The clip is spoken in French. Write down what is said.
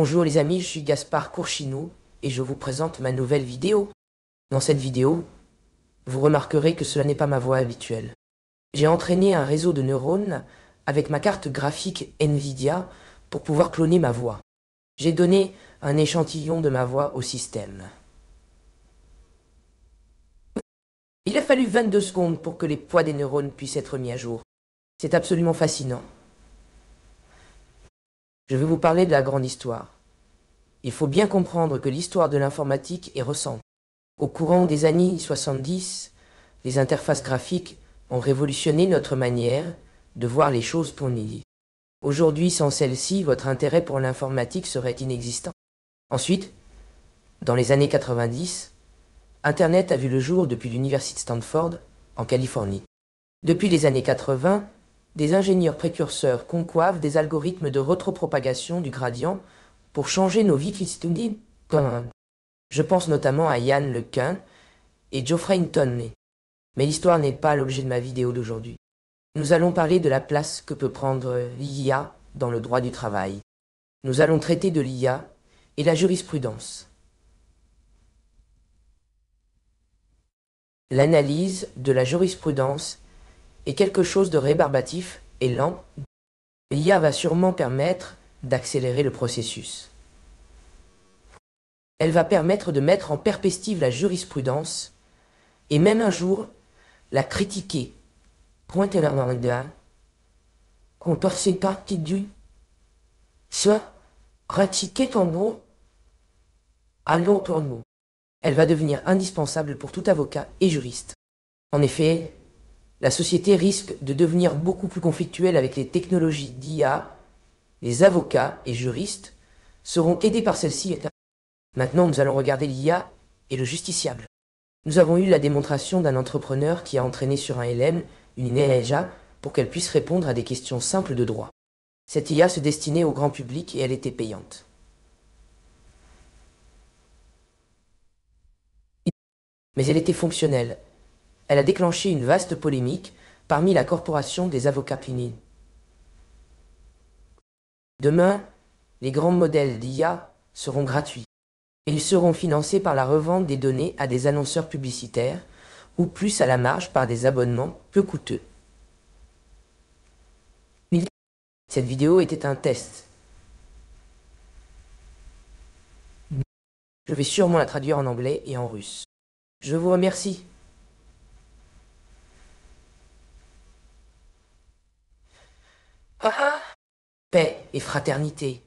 Bonjour les amis, je suis Gaspard Courchino et je vous présente ma nouvelle vidéo. Dans cette vidéo, vous remarquerez que cela n'est pas ma voix habituelle. J'ai entraîné un réseau de neurones avec ma carte graphique Nvidia pour pouvoir cloner ma voix. J'ai donné un échantillon de ma voix au système. Il a fallu 22 secondes pour que les poids des neurones puissent être mis à jour. C'est absolument fascinant. Je vais vous parler de la grande histoire. Il faut bien comprendre que l'histoire de l'informatique est récente. Au courant des années 70, les interfaces graphiques ont révolutionné notre manière de voir les choses pour nous. Aujourd'hui, sans celle-ci, votre intérêt pour l'informatique serait inexistant. Ensuite, dans les années 90, Internet a vu le jour depuis l'université de Stanford, en Californie. Depuis les années 80, des ingénieurs précurseurs concoivent des algorithmes de retropropagation du gradient pour changer nos vies Je pense notamment à Yann Lequin et Geoffrey Hinton. Mais l'histoire n'est pas l'objet de ma vidéo d'aujourd'hui. Nous allons parler de la place que peut prendre l'IA dans le droit du travail. Nous allons traiter de l'IA et la jurisprudence. L'analyse de la jurisprudence et quelque chose de rébarbatif et lent, l'IA va sûrement permettre d'accélérer le processus. Elle va permettre de mettre en perspective la jurisprudence et même un jour la critiquer. Pointer la main de qu'on ses partie du soit pratiquer ton mot à long tournement. Elle va devenir indispensable pour tout avocat et juriste. En effet, la société risque de devenir beaucoup plus conflictuelle avec les technologies d'IA, les avocats et juristes seront aidés par celle-ci. Maintenant, nous allons regarder l'IA et le justiciable. Nous avons eu la démonstration d'un entrepreneur qui a entraîné sur un LM une IA e pour qu'elle puisse répondre à des questions simples de droit. Cette IA se destinait au grand public et elle était payante. Mais elle était fonctionnelle, elle a déclenché une vaste polémique parmi la corporation des avocats Pinin. Demain, les grands modèles d'IA seront gratuits et ils seront financés par la revente des données à des annonceurs publicitaires ou plus à la marge par des abonnements peu coûteux. Cette vidéo était un test. Je vais sûrement la traduire en anglais et en russe. Je vous remercie. Paix et fraternité.